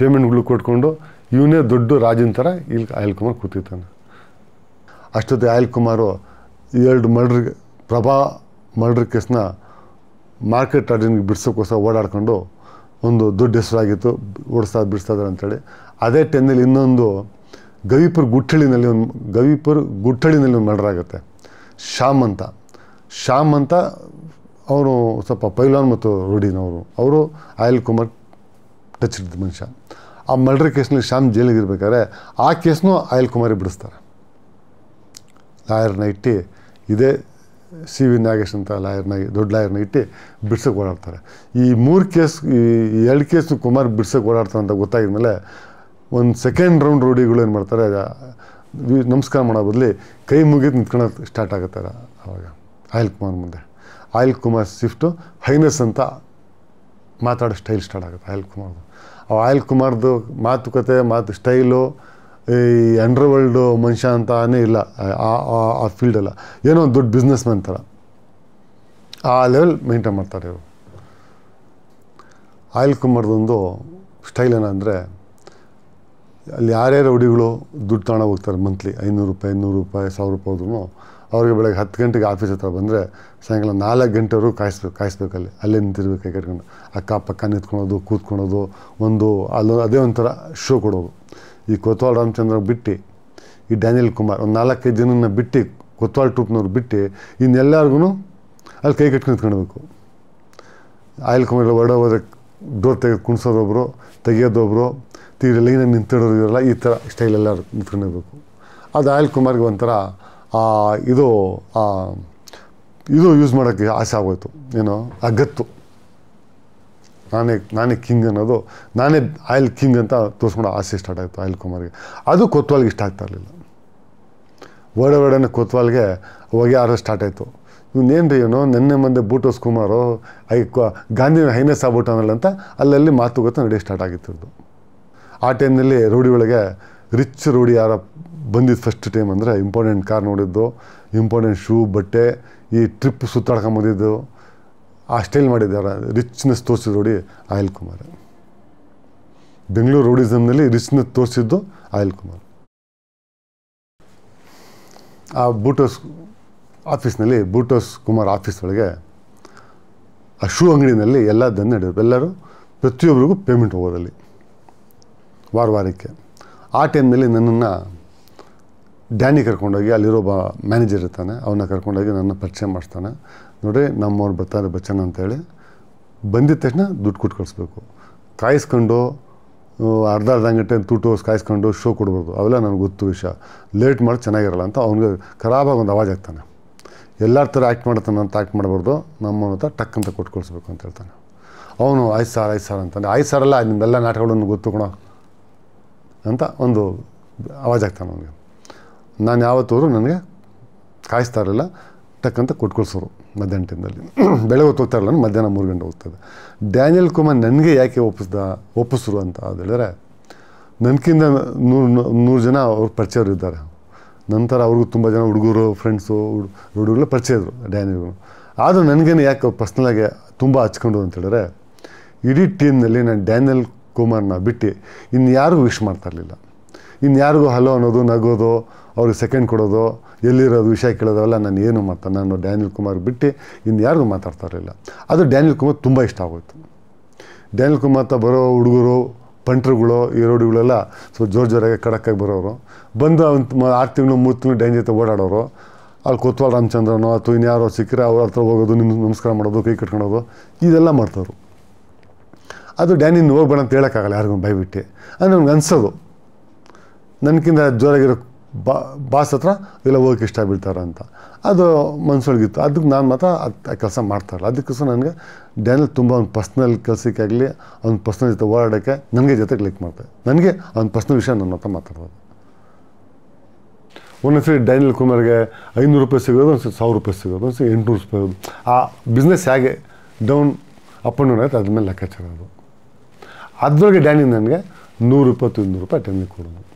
ಪೇಮೆಂಟ್ಗಳು ಕೊಟ್ಕೊಂಡು ಇವನೇ ದೊಡ್ಡ ರಾಜಿನ ಥರ ಇಲ್ಲಿ ಆಯಿಲ್ ಕುಮಾರ್ ಕೂತಿದ್ದಾನೆ ಅಷ್ಟೊತ್ತಿಗೆ ಆಯಿಲ್ ಕುಮಾರು ಎರಡು ಮರ್ಡ್ರ್ ಪ್ರಭಾ ಮರ್ಡ್ರ್ ಕೇಸ್ನ ಮಾರ್ಕೆಟ್ ಅಡ್ಡಿನಿಗೆ ಬಿಡ್ಸೋಕ್ಕೋಸ್ಕರ ಓಡಾಡ್ಕೊಂಡು ಒಂದು ದೊಡ್ಡ ಹೆಸರಾಗಿತ್ತು ಓಡಿಸ್ತಾ ಬಿಡಿಸ್ತಾ ಇದ್ದಾರೆ ಅಂತೇಳಿ ಅದೇ ಟೈಮ್ನಲ್ಲಿ ಇನ್ನೊಂದು ಗವಿಪುರ್ ಗುಟ್ಟಳ್ಳಿನಲ್ಲಿ ಒಂದು ಗವಿಪುರ್ ಗುಟ್ಟಳ್ಳಿನಲ್ಲಿ ಒಂದು ಮರ್ಡ್ರ್ ಆಗುತ್ತೆ ಶ್ಯಾಮ್ ಅಂತ ಶ್ಯಾಮ್ ಅಂತ ಅವರು ಸ್ವಲ್ಪ ಪೈಲಾನ್ ಮತ್ತು ರೂಢಿನವರು ಅವರು ಆಯಿಲ್ ಕುಮಾರ್ ಟಚ್ ಇದ್ದ ಮನುಷ್ಯ ಆ ಮರ್ಡರ್ ಕೇಸ್ನಲ್ಲಿ ಶ್ಯಾಮ್ ಜೈಲಿಗೆ ಇರ್ಬೇಕಾದ್ರೆ ಆ ಕೇಸ್ನೂ ಆಯಿಲ್ ಕುಮಾರಿ ಬಿಡಿಸ್ತಾರೆ ಲಾಯರ್ನ ಇಟ್ಟು ಇದೇ ಸಿ ವಿ ನಾಗೇಶ್ ಅಂತ ಲಾಯರ್ನ ದೊಡ್ಡ ಲಾಯರ್ನ ಇಟ್ಟು ಬಿಡ್ಸೋಕೆ ಓಡಾಡ್ತಾರೆ ಈ ಮೂರು ಕೇಸ್ ಈ ಎರಡು ಕೇಸು ಕುಮಾರ್ ಬಿಡ್ಸೋಕೆ ಓಡಾಡ್ತಾರೆ ಅಂತ ಗೊತ್ತಾಗಿದ ಮೇಲೆ ಒಂದು ಸೆಕೆಂಡ್ ರೌಂಡ್ ರೂಢಿಗಳು ಏನು ಮಾಡ್ತಾರೆ ನಮಸ್ಕಾರ ಮಾಡೋ ಬದಲಿ ಕೈ ಮುಗಿದು ನಿಂತ್ಕೊಳ್ಳೋದು ಸ್ಟಾರ್ಟ್ ಆಗುತ್ತಾರೆ ಅವಾಗ ಆಯಲ್ ಕುಮಾರ್ ಮುಂದೆ ಆಯುಲ್ ಕುಮಾರ್ ಸ್ವಿಫ್ಟು ಹೈನಸ್ ಅಂತ ಮಾತಾಡೋ ಸ್ಟೈಲ್ ಸ್ಟಾರ್ಟ್ ಆಗುತ್ತೆ ಆಯುಲ್ ಕುಮಾರ್ದು ಆ ಆಯಲ್ ಕುಮಾರ್ದು ಮಾತುಕತೆ ಮಾತು ಸ್ಟೈಲು ಈ ಅಂಡರ್ ವರ್ಲ್ಡು ಮನುಷ್ಯ ಅಂತಾನೇ ಇಲ್ಲ ಆ ಫೀಲ್ಡಲ್ಲ ಏನೋ ಒಂದು ದೊಡ್ಡ ಬಿಸ್ನೆಸ್ ಮ್ಯಾನ್ ಥರ ಆ ಲೆವೆಲ್ ಮೇಂಟೈನ್ ಮಾಡ್ತಾರೆ ಇವರು ಆಯಲ್ ಕುಮಾರ್ದೊಂದು ಸ್ಟೈಲ್ ಏನಂದರೆ ಅಲ್ಲಿ ಯಾರ್ಯಾರು ಹುಡುಗಳು ದುಡ್ಡು ತಗೊಂಡು ಹೋಗ್ತಾರೆ ಮಂತ್ಲಿ ಐನೂರು ರೂಪಾಯಿ ಇನ್ನೂರು ರೂಪಾಯಿ ಸಾವಿರ ರೂಪಾಯಿ ಹೋದ್ರು ಅವ್ರಿಗೆ ಬೆಳಗ್ಗೆ ಹತ್ತು ಗಂಟೆಗೆ ಆಫೀಸ್ ಹತ್ರ ಬಂದರೆ ಸಾಯಂಕಾಲ ನಾಲ್ಕು ಗಂಟೆವರೆಗೂ ಕಾಯಿಸ್ಬೇಕು ಕಾಯಿಸ್ಬೇಕಲ್ಲಿ ಅಲ್ಲೇ ನಿಂತಿರ್ಬೇಕು ಕೈ ಕಟ್ಕೊಂಡು ಅಕ್ಕ ಪಕ್ಕ ನಿಂತ್ಕೊಳೋದು ಕೂತ್ಕೊಳೋದು ಒಂದು ಅಲ್ಲ ಅದೇ ಒಂಥರ ಶೋ ಕೊಡೋದು ಈ ಕೊತ್ವಾಲ್ ರಾಮಚಂದ್ರ ಬಿಟ್ಟು ಈ ಡ್ಯಾನಿಯಲ್ ಕುಮಾರ್ ಒಂದು ನಾಲ್ಕೈದು ಜನನ ಬಿಟ್ಟು ಕೊತ್ವಾಲ್ ಟ್ರೂಪ್ನವ್ರು ಬಿಟ್ಟು ಇನ್ನೆಲ್ಲರಿಗೂ ಅಲ್ಲಿ ಕೈ ಕಟ್ಕೊಂಡು ನಿಂತ್ಕೊಳ್ಬೇಕು ಆಯಿಲ್ ಕುಮಾರ್ ಹೊರಡೋ ಹೋದ್ರೆ ಡೋರ್ ತೆಗೆದು ಕುಣಿಸೋದೊಬ್ಬರು ತೆಗಿಯೋದೊಬ್ಬರು ತೀರ ಏನೇನು ನಿಂತಿಡೋರು ಇರಲ್ಲ ಈ ಥರ ಸ್ಟೈಲ್ ಎಲ್ಲರೂ ನಿಂತ್ಕೊಂಡಿರ್ಬೇಕು ಅದು ಆಯಿಲ್ ಕುಮಾರ್ಗೆ ಒಂಥರ ಇದು ಇದು ಯೂಸ್ ಮಾಡೋಕ್ಕೆ ಆಸೆ ಆಗೋಯ್ತು ಏನು ಅಗತ್ತು ನಾನೇ ನಾನೇ ಕಿಂಗ್ ಅನ್ನೋದು ನಾನೇ ಆಯಿಲ್ ಕಿಂಗ್ ಅಂತ ತೋರಿಸ್ಕೊಂಡು ಆಸೆ ಸ್ಟಾರ್ಟ್ ಆಯಿತು ಆಯಿಲ್ ಕುಮಾರ್ಗೆ ಅದು ಕೊತ್ವಾಲ್ಗೆ ಇಷ್ಟ ಆಗ್ತಾ ಇರಲಿಲ್ಲ ಒಡ ಒಡನೆ ಕೊತ್ವಾಲ್ಗೆ ಹೋಗಿ ಆರೋ ಸ್ಟಾರ್ಟ್ ಆಯಿತು ಇವನೇನು ರೀ ಏನೋ ನಿನ್ನೆ ಮಂದೆ ಬೂಟೋಸ್ ಕುಮಾರು ಐ ಗಾಂಧಿನ ಹೈನೆಸ್ ಆಗ್ಬಿಟ್ಟು ಅಂತ ಅಲ್ಲಲ್ಲಿ ಮಾತುಕತೆ ನಡೆಯೋ ಸ್ಟಾರ್ಟ್ ಆಗಿತ್ತು ಆ ಟೈಮ್ನಲ್ಲಿ ರೂಢಿ ಒಳಗೆ ರಿಚ್ ರೋಡಿ ಯಾರ ಬಂದಿದ್ದು ಫಸ್ಟ್ ಟೈಮ್ ಅಂದರೆ ಇಂಪಾರ್ಟೆಂಟ್ ಕಾರ್ ನೋಡಿದ್ದು ಇಂಪಾರ್ಟೆಂಟ್ ಶೂ ಬಟ್ಟೆ ಈ ಟ್ರಿಪ್ ಸುತ್ತಾಡ್ಕೊಂಬಂದಿದ್ದು ಆ ಸ್ಟೈಲ್ ಮಾಡಿದ್ದಾರೆ ರಿಚ್ನೆಸ್ ತೋರಿಸಿದ ರೋಡಿ ಆಯಿಲ್ ಕುಮಾರ್ ಬೆಂಗಳೂರು ರೋಡಿಸಮ್ನಲ್ಲಿ ರಿಚ್ನೆಸ್ ತೋರಿಸಿದ್ದು ಆಯಿಲ್ ಕುಮಾರ್ ಆ ಬೂಟೋಸ್ ಆಫೀಸ್ನಲ್ಲಿ ಬೂಟೋಸ್ ಕುಮಾರ್ ಆಫೀಸ್ ಒಳಗೆ ಆ ಶೂ ಅಂಗಡಿನಲ್ಲಿ ಎಲ್ಲ ದಂಧೆ ನಡೆಯೋದು ಎಲ್ಲರೂ ಪ್ರತಿಯೊಬ್ಬರಿಗೂ ಪೇಮೆಂಟ್ ಹೋಗೋದಲ್ಲಿ ವಾರ ವಾರಕ್ಕೆ ಆ ಟೈಮ್ನಲ್ಲಿ ನನ್ನನ್ನು ಡ್ಯಾನಿ ಕರ್ಕೊಂಡೋಗಿ ಅಲ್ಲಿರೋ ಒಬ್ಬ ಮ್ಯಾನೇಜರ್ ಇರ್ತಾನೆ ಅವನ್ನ ಕರ್ಕೊಂಡೋಗಿ ನನ್ನ ಪರಿಚಯ ಮಾಡಿಸ್ತಾನೆ ನೋಡಿ ನಮ್ಮವ್ರು ಬರ್ತಾರೆ ಬಚ್ಚನ್ ಅಂತೇಳಿ ಬಂದಿದ ತಕ್ಷಣ ದುಡ್ಡು ಕೊಟ್ಟು ಕಳಿಸ್ಬೇಕು ಕಾಯಿಸ್ಕೊಂಡು ಅರ್ಧ ಅರ್ಧ ಗಂಟೆ ತೂಟೋಸ್ ಕಾಯಿಸ್ಕೊಂಡು ಶೋ ಕೊಡ್ಬೋದು ಅವೆಲ್ಲ ನನಗೆ ಗೊತ್ತು ವಿಷಯ ಲೇಟ್ ಮಾಡಿ ಚೆನ್ನಾಗಿರಲ್ಲ ಅಂತ ಅವ್ನಿಗೆ ಖರಾಬಾಗಿ ಒಂದು ಅವಾಜ್ ಆಗ್ತಾನೆ ಎಲ್ಲರ ಥರ ಆ್ಯಕ್ಟ್ ಮಾಡ್ತಾನೆ ಅಂತ ಆ್ಯಕ್ಟ್ ಮಾಡಬಾರ್ದು ನಮ್ಮ ಹತ್ರ ಟಕ್ ಅಂತ ಕೊಟ್ಟು ಕಳಿಸ್ಬೇಕು ಅಂತ ಹೇಳ್ತಾನೆ ಅವನು ಐದು ಸಾರ್ ಐದು ಸಾರ್ ಅಂತಾನೆ ಐದು ಸಾರಲ್ಲ ನಿಮ್ಮೆಲ್ಲ ನಾಟಕಗಳನ್ನು ಗೊತ್ತು ಕಣೋ ಅಂತ ಒಂದು ಆಗ್ತಾನೆ ನನಗೆ ನಾನು ಯಾವತ್ತೂ ನನಗೆ ಕಾಯಿಸ್ತಾ ಇರಲಿಲ್ಲ ಟಕ್ಕಂತ ಕೊಟ್ಕೊಳ್ಸೋರು ಮಧ್ಯಾಹ್ನ ಟೈಮ್ದಲ್ಲಿ (clears throat) ಬೆಳಗ್ಗೆ ಹೊತ್ತು ಹೋಗ್ತಾ ಇರಲಿಲ್ಲ ಮಧ್ಯಾಹ್ನ ಮೂರು ಗಂಟೆ ಹೋಗ್ತದೆ ಡ್ಯಾನಿಯಲ್ ಕುಮಾರ್ ನನಗೆ ಯಾಕೆ ಒಪ್ಪಿಸ್ದ ಒಪ್ಪಿಸ್ರು ಅಂತ ಅದು ಹೇಳಿದ್ರೆ ನನಗಿಂತ ನೂರು ನೂರು ಜನ ಅವ್ರ ಪರಿಚಯರು ಇದ್ದಾರೆ ನಂತರ ಅವ್ರಿಗೂ ತುಂಬ ಜನ ಹುಡುಗರು ಫ್ರೆಂಡ್ಸು ಹುಡುಗರು ಪರಿಚಯ ಇದ್ದರು ಡ್ಯಾನಿಯಲ್ಗೂ ಆದರೂ ನನಗೇನು ಯಾಕೆ ಪರ್ಸ್ನಲಾಗಿ ತುಂಬ ಹಚ್ಕೊಂಡು ಅಂತ ಹೇಳಿದ್ರೆ ಇಡೀ ಟೀಮ್ನಲ್ಲಿ ನಾನು ಡ್ಯಾನಿಯಲ್ ಕುಮಾರ್ನ ಬಿಟ್ಟು ಇನ್ನು ಯಾರಿಗೂ ವಿಶ್ ಮಾಡ್ತಾ ಇರಲಿಲ್ಲ ಇನ್ನು ಯಾರಿಗೂ ಹಲೋ ಅನ್ನೋದು ನಗೋದು ಅವ್ರಿಗೆ ಸೆಕೆಂಡ್ ಕೊಡೋದು ಎಲ್ಲಿರೋದು ವಿಷಯ ಕೇಳೋದೆಲ್ಲ ನಾನು ಏನು ಮಾಡ್ತಾನೆ ನಾನು ಡ್ಯಾನಿಲ್ ಕುಮಾರ್ ಬಿಟ್ಟು ಇನ್ನು ಯಾರಿಗೂ ಮಾತಾಡ್ತಾ ಇರಲಿಲ್ಲ ಅದು ಡ್ಯಾನಿಲ್ ಕುಮಾರ್ ತುಂಬ ಇಷ್ಟ ಆಗೋಯ್ತು ಡ್ಯಾನಿಲ್ ಕುಮಾರ್ ಬರೋ ಹುಡುಗರು ಪಂಟ್ರುಗಳು ಈ ರೋಡುಗಳೆಲ್ಲ ಸ್ವಲ್ಪ ಜೋರು ಜೋರಾಗಿ ಕಡಕ್ಕಾಗಿ ಬರೋರು ಬಂದು ಅವ್ನು ಆರು ತಿಂಗಳು ಮೂರು ತಿಂಗಳು ಡ್ಯಾನ್ ಜೊತೆ ಓಡಾಡೋರು ಅಲ್ಲಿ ಕೊತ್ವಾಳ ರಾಮಚಂದ್ರನೋ ಅಥವಾ ಇನ್ಯಾರೋ ಸಿಕ್ಕರೆ ಅವ್ರ ಹತ್ರ ಹೋಗೋದು ನಿಮ್ಮ ನಮಸ್ಕಾರ ಮಾಡೋದು ಕೈ ಕಟ್ಕೊಳೋದು ಇದೆಲ್ಲ ಮಾಡ್ತವ್ರು ಅದು ಡ್ಯಾನಿ ಹೋಗ್ಬೇಡ ಅಂತ ಹೇಳೋಕ್ಕಾಗಲ್ಲ ಯಾರಿಗೂ ಭಯಬಿಟ್ಟು ಅದು ನನಗೆ ಅನಿಸೋದು ನನಗಿಂತ ಜೋರಾಗಿರೋ ಬಾ ಬಾಸ್ ಹತ್ರ ಇಲ್ಲ ಹೋಗಕ್ಕೆ ಇಷ್ಟ ಬೀಳ್ತಾರೆ ಅಂತ ಅದು ಮನಸ್ಸೊಳಗಿತ್ತು ಅದಕ್ಕೆ ನಾನು ಮಾತ್ರ ಆ ಕೆಲಸ ಮಾಡ್ತಾರಲ್ಲ ಅದಕ್ಕೋಸ್ಕರ ನನಗೆ ಡ್ಯಾನಿಲ್ ತುಂಬ ಒಂದು ಪರ್ಸ್ನಲ್ ಕೆಲಸಕ್ಕಾಗಲಿ ಅವ್ನ ಪರ್ಸ್ನಲ್ ಜೊತೆ ಓಡಾಡೋಕ್ಕೆ ನನಗೆ ಜೊತೆಗೆ ಕ್ಲಿಕ್ ಮಾಡ್ತೆ ನನಗೆ ಅವ್ನ ಪರ್ಸ್ನಲ್ ವಿಷಯ ನನ್ನ ಹತ್ರ ಮಾತಾಡೋದು ಸರಿ ಡ್ಯಾನಿಲ್ ಕುಮಾರ್ಗೆ ಐನೂರು ರೂಪಾಯಿ ಸಿಗೋದು ಒಂದ್ಸರಿ ಸಾವಿರ ರೂಪಾಯಿ ಸಿಗೋದು ಒಂದ್ಸರಿ ಎಂಟುನೂರು ರೂಪಾಯಿ ಆ ಬಿಸ್ನೆಸ್ ಹೇಗೆ ಡೌನ್ ಅಪ್ ಆ್ಯಂಡ್ ಡೌನ್ ಆಯ್ತು ಅದ್ರ ಮೇಲೆ ಲೆಕ್ಕಾಚಾರ ಅದು ಅದ್ರೊಳಗೆ ಡ್ಯಾನಿ ನನಗೆ ನೂರು ಇನ್ನೂರು ರೂಪಾಯಿ ಟನ್ನಿಗೆ ಕೊಡೋದು